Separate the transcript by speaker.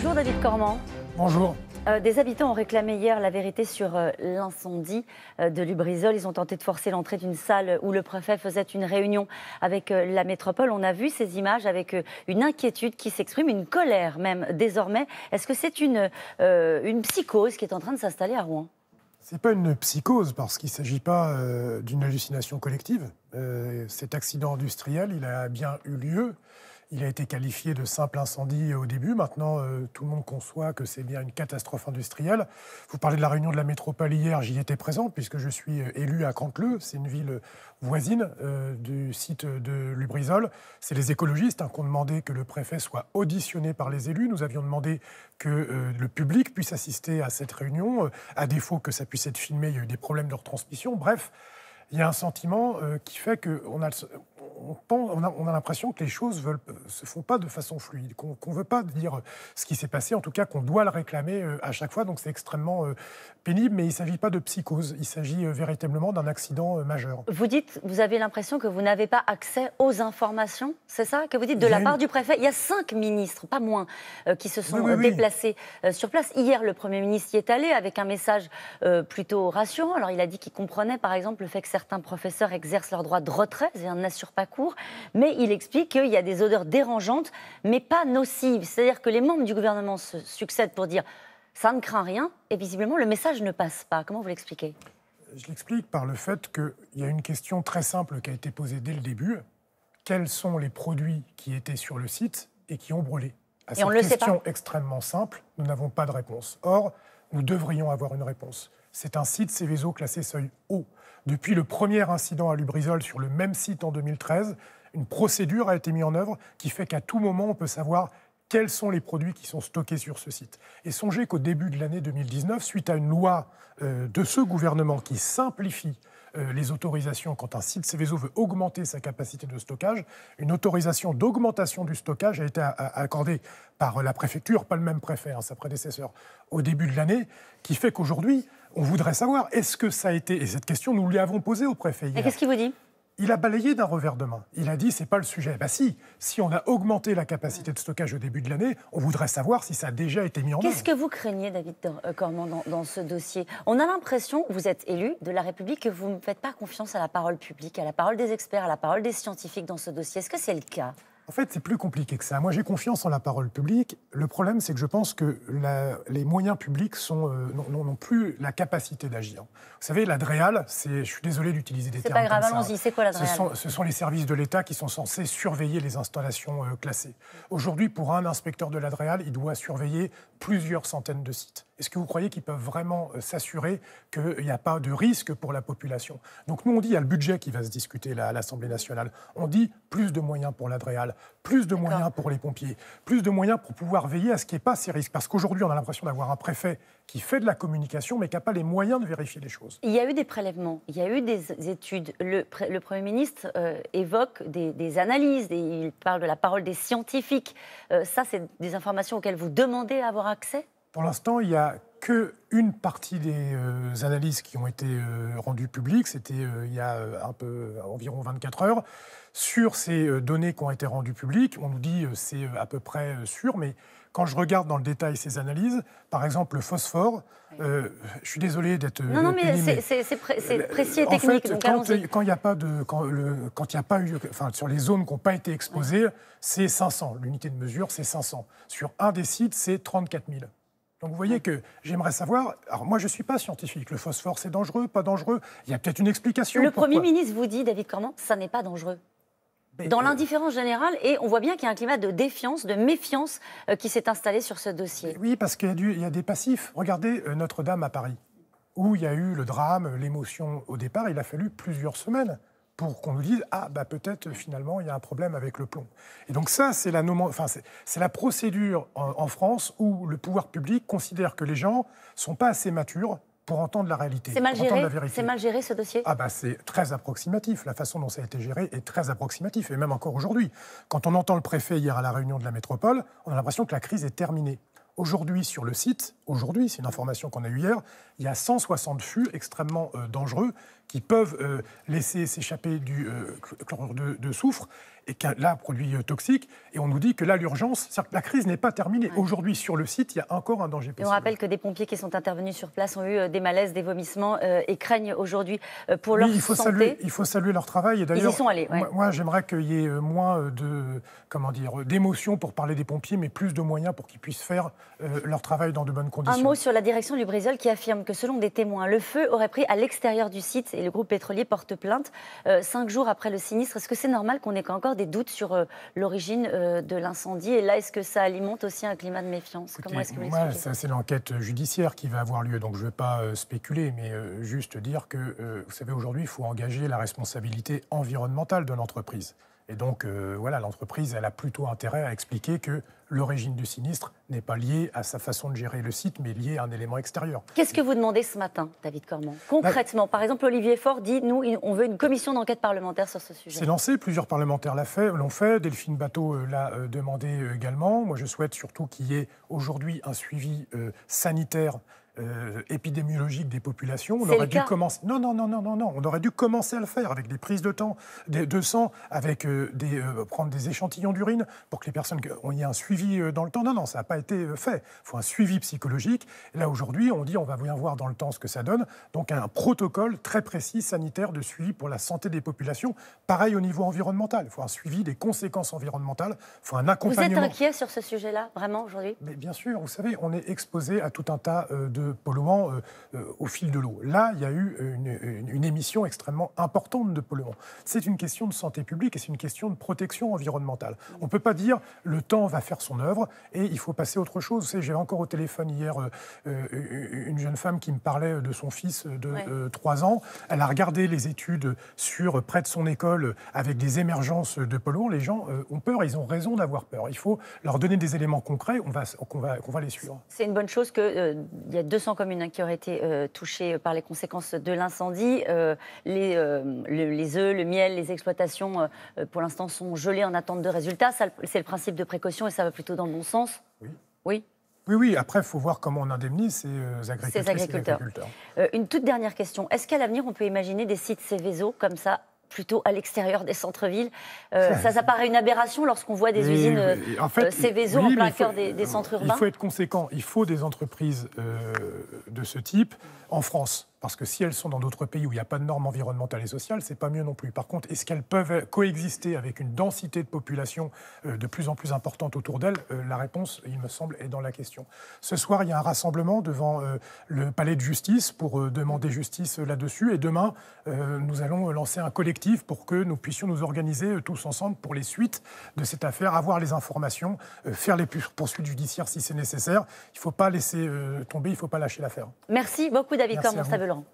Speaker 1: Bonjour David Cormand. Bonjour. Euh, des habitants ont réclamé hier la vérité sur euh, l'incendie euh, de Lubrizol. Ils ont tenté de forcer l'entrée d'une salle où le préfet faisait une réunion avec la métropole. On a vu ces images avec une inquiétude qui s'exprime, une colère même désormais. Est-ce que c'est une, une psychose qui est en train de s'installer à Rouen
Speaker 2: ce n'est pas une psychose parce qu'il ne s'agit pas d'une hallucination collective. cet accident industriel, il a bien eu lieu. Il a été qualifié de simple incendie euh, au début. Maintenant, euh, tout le monde conçoit que c'est bien une catastrophe industrielle. Vous parlez de la réunion de la métropole hier, j'y étais présent puisque je suis euh, élu à Canteleu. C'est une ville voisine du site de Lubrizol. C'est les écologistes hein, qui ont demandé que le préfet soit auditionné par les élus. Nous avions demandé que le public puisse assister à cette réunion. À défaut que ça puisse être filmé, il y a eu des problèmes de retransmission. Bref il y a un sentiment qui fait qu'on a, on, a, l'impression que les choses ne euh, se font pas de façon fluide, qu'on ne veut pas dire euh, ce qui s'est passé, en tout cas qu'on doit le réclamer euh, à chaque fois. Donc c'est extrêmement pénible, mais il ne s'agit pas de psychose, il s'agit véritablement d'un accident majeur. Vous
Speaker 1: dites, vous avez l'impression que vous n'avez pas accès aux informations, c'est ça que vous dites de la part du préfet Il y a cinq ministres, pas moins, qui se sont déplacés sur place. Hier, le Premier ministre y est allé avec un message plutôt rassurant. Alors il a dit qu'il comprenait par exemple le fait que certains professeurs exercent leur droit de retrait et n'assurent pas mais il explique qu'il y a des odeurs dérangeantes, mais pas nocives. C'est-à-dire que les membres du gouvernement se succèdent pour dire ça ne craint rien, et visiblement le message ne passe pas. Comment vous l'expliquez
Speaker 2: Je l'explique par le fait qu'il y a une question très simple qui a été posée dès le début. Quels sont les produits qui étaient sur le site et qui ont brûlé à question extrêmement simple, nous n'avons pas de réponse. Or, nous devrions avoir une réponse. C'est un site Céveso classé seuil haut. Depuis le premier incident à Lubrizol sur le même site en 2013, une procédure a été mise en œuvre qui fait qu'à tout moment, on peut savoir quels sont les produits qui sont stockés sur ce site. Et songez qu'au début de l'année 2019, suite à une loi euh, de ce gouvernement qui simplifie euh, les autorisations quand un site Céveso veut augmenter sa capacité de stockage. Une autorisation d'augmentation du stockage a été accordée par la préfecture, pas le même préfet, son hein, sa prédécesseur, au début de l'année, qui fait qu'aujourd'hui, on voudrait savoir, est-ce que ça a été, et cette question nous avons posée au préfet hier. Et qu'est-ce qu'il vous dit il a balayé d'un revers de main. Il a dit c'est pas le sujet. Bah si, si on a augmenté la capacité de stockage au début de l'année, on voudrait savoir si ça a déjà été mis en œuvre. Qu'est-ce
Speaker 1: que vous craignez, David euh, Cormand, dans ce dossier On a l'impression, vous êtes élu de la République, que vous ne faites pas confiance à la parole publique, à la parole des experts, à la parole des scientifiques dans ce dossier. Est-ce que c'est le cas
Speaker 2: en fait, c'est plus compliqué que ça. Moi, j'ai confiance en la parole publique. Le problème, c'est que je pense que les moyens publics sont, euh, n'ont, plus la capacité d'agir. Vous savez, l'Adréal, c'est, je suis désolé d'utiliser des termes pas grave, allons-y. c'est quoi la ce sont, les services de l'État qui sont censés surveiller les installations euh, classées. Aujourd'hui, pour un inspecteur de l'Adréal, il doit surveiller plusieurs centaines de sites. Est-ce que vous croyez qu'ils peuvent vraiment euh, s'assurer qu'il n'y a pas de risque pour la population Donc nous, on dit, il y a le budget qui va se discuter à l'Assemblée nationale. On dit plus de moyens pour l'Adréal plus de moyens pour les pompiers, plus de moyens pour pouvoir veiller à ce qu'il n'y ait pas ces risques. Parce qu'aujourd'hui, on a l'impression d'avoir un préfet qui fait de la communication, mais qui n'a pas les moyens de vérifier les choses.
Speaker 1: Il y a eu des prélèvements, il y a eu des études. Le, Premier ministre euh, évoque des, analyses, il parle de la parole des scientifiques. Euh, ça, c'est des informations auxquelles vous demandez à avoir accès
Speaker 2: Pour l'instant, il y a qu'une partie des euh, analyses qui ont été euh, rendues publiques, c'était euh, il y a un peu environ 24 heures, sur ces données qui ont été rendues publiques, on nous dit c'est à peu près sûr, mais quand je regarde dans le détail ces analyses, par exemple le phosphore, je suis désolé d'être non non mais
Speaker 1: c'est précis et en technique. Fait, quand,
Speaker 2: quand il n'y a pas de quand, le, quand il a pas eu enfin sur les zones qui n'ont pas été exposées, c'est 500 l'unité de mesure, c'est 500 sur un des sites, c'est 34 000. Donc vous voyez que j'aimerais savoir, alors moi je ne suis pas scientifique, le phosphore c'est dangereux, pas dangereux, il y a peut-être une explication. Le Premier
Speaker 1: ministre vous dit, David Cormand, ça n'est pas dangereux. Dans euh, l'indifférence générale, et on voit bien qu'il y a un climat de défiance, de méfiance euh, qui s'est installé sur ce dossier.
Speaker 2: Oui, parce qu'il y, y, a des passifs. Regardez euh, Notre-Dame à Paris, où il y a eu le drame, l'émotion au départ, il a fallu plusieurs semaines pour qu'on nous dise ah bah peut-être euh, finalement il y a un problème avec le plomb. Et donc ça c'est la c'est la procédure en, France où le pouvoir public considère que les gens sont pas assez matures pour entendre la réalité. C'est mal géré. C'est mal
Speaker 1: géré ce dossier. Ah
Speaker 2: bah c'est très approximatif. La façon dont ça a été géré est très approximatif et même encore aujourd'hui. Quand on entend le préfet hier à la réunion de la métropole, on a l'impression que la crise est terminée. Aujourd'hui sur le site, aujourd'hui, c'est une information qu'on a eue hier, il y a 160 fûts extrêmement euh, dangereux qui peuvent euh, laisser s'échapper du euh, chlorure de, soufre, et qui là, produit toxique. Et on nous dit que là, l'urgence, la crise n'est pas terminée. Aujourd'hui, sur le site, il y a encore un danger possible.
Speaker 1: on rappelle que des pompiers qui sont intervenus sur place ont eu des malaises, des vomissements et craignent aujourd'hui pour leur il faut santé. Saluer,
Speaker 2: il faut saluer leur travail. ils y sont allés. Moi, j'aimerais qu'il y ait moins de, comment dire, d'émotion pour parler des pompiers, mais plus de moyens pour qu'ils puissent faire leur travail dans de bonnes conditions. Un mot
Speaker 1: sur la direction du Brésil qui affirme que selon des témoins, le feu aurait pris à l'extérieur du site et le groupe pétrolier porte plainte euh, cinq jours après le sinistre. Est-ce que c'est normal qu'on ait encore des doutes sur euh, l'origine euh, de l'incendie Et là, est-ce que ça alimente aussi un climat de méfiance Comment
Speaker 2: c'est l'enquête judiciaire qui va avoir lieu, donc je ne vais pas spéculer, mais juste dire que, vous savez, aujourd'hui, il faut engager la responsabilité environnementale de l'entreprise. Et donc, euh, voilà, l'entreprise, elle a plutôt intérêt à expliquer que l'origine du sinistre n'est pas liée à sa façon de gérer le site, mais liée à un élément extérieur.
Speaker 1: Qu'est-ce que vous demandez ce matin, David Cormand Concrètement, bah, par exemple, Olivier Faure dit, nous, on veut une commission d'enquête parlementaire sur ce sujet. C'est lancé,
Speaker 2: plusieurs parlementaires l'ont fait, Delphine Bateau euh, l'a euh, demandé également. Moi, je souhaite surtout qu'il y ait aujourd'hui un suivi sanitaire euh, épidémiologique des populations. On aurait dû commencer. Non, non, non, non, non, non. On aurait dû commencer à le faire avec des prises de temps, de, sang, avec euh, des, euh, prendre des échantillons d'urine pour que les personnes on y ait un suivi dans le temps. Non, non, ça n'a pas été fait. Il faut un suivi psychologique. Là aujourd'hui, on dit on va bien voir dans le temps ce que ça donne. Donc un protocole très précis sanitaire de suivi pour la santé des populations. Pareil au niveau environnemental. Il faut un suivi des conséquences environnementales. Il faut un accompagnement. Vous êtes
Speaker 1: inquiet sur ce sujet-là,
Speaker 2: vraiment aujourd'hui Mais bien sûr, vous savez, on est exposé à tout un tas de de euh, polluants euh, euh, au fil de l'eau. Là, il y a eu une, émission extrêmement importante de polluants. C'est une question de santé publique et c'est une question de protection environnementale. On ne peut pas dire le temps va faire son œuvre et il faut passer à autre chose. J'ai encore au téléphone hier une jeune femme qui me parlait de son fils de 3 ans. Elle a regardé les études sur près de son école avec des émergences de polluants. Les gens ont peur, ils ont raison d'avoir peur. Il faut leur donner des éléments concrets, on va, va, va les suivre.
Speaker 1: C'est une bonne chose qu'il y a deux 200 communes qui auraient été euh, touchée par les conséquences de l'incendie. Euh, les, euh, les, œufs, le miel, les exploitations, pour l'instant, sont gelées en attente de résultats. C'est le principe de précaution et ça va plutôt dans le bon sens Oui. Oui
Speaker 2: oui, oui, après, il faut voir comment on indemnise ces agriculteurs. Ces agriculteurs.
Speaker 1: une toute dernière question. Est-ce qu'à l'avenir, on peut imaginer des sites Céveso comme ça plutôt à l'extérieur des centres-villes. Euh, ça, apparaît une aberration lorsqu'on voit des usines euh, euh, ces en en plein cœur des, centres urbains. Il faut être
Speaker 2: conséquent. Il faut des entreprises de ce type en France. Parce que si elles sont dans d'autres pays où il n'y a pas de normes environnementales et sociales, c'est pas mieux non plus. Par contre, est-ce qu'elles peuvent coexister avec une densité de population euh, de plus en plus importante autour d'elles euh, La réponse, il me semble, est dans la question. Ce soir, il y a un rassemblement devant euh, le palais de justice pour demander justice là-dessus. Et demain, nous allons lancer un collectif pour que nous puissions nous organiser tous ensemble pour les suites de cette affaire, avoir les informations, faire les poursuites judiciaires si c'est nécessaire. Il ne faut pas laisser tomber, il ne faut pas lâcher l'affaire.
Speaker 1: Merci beaucoup. David le rendre.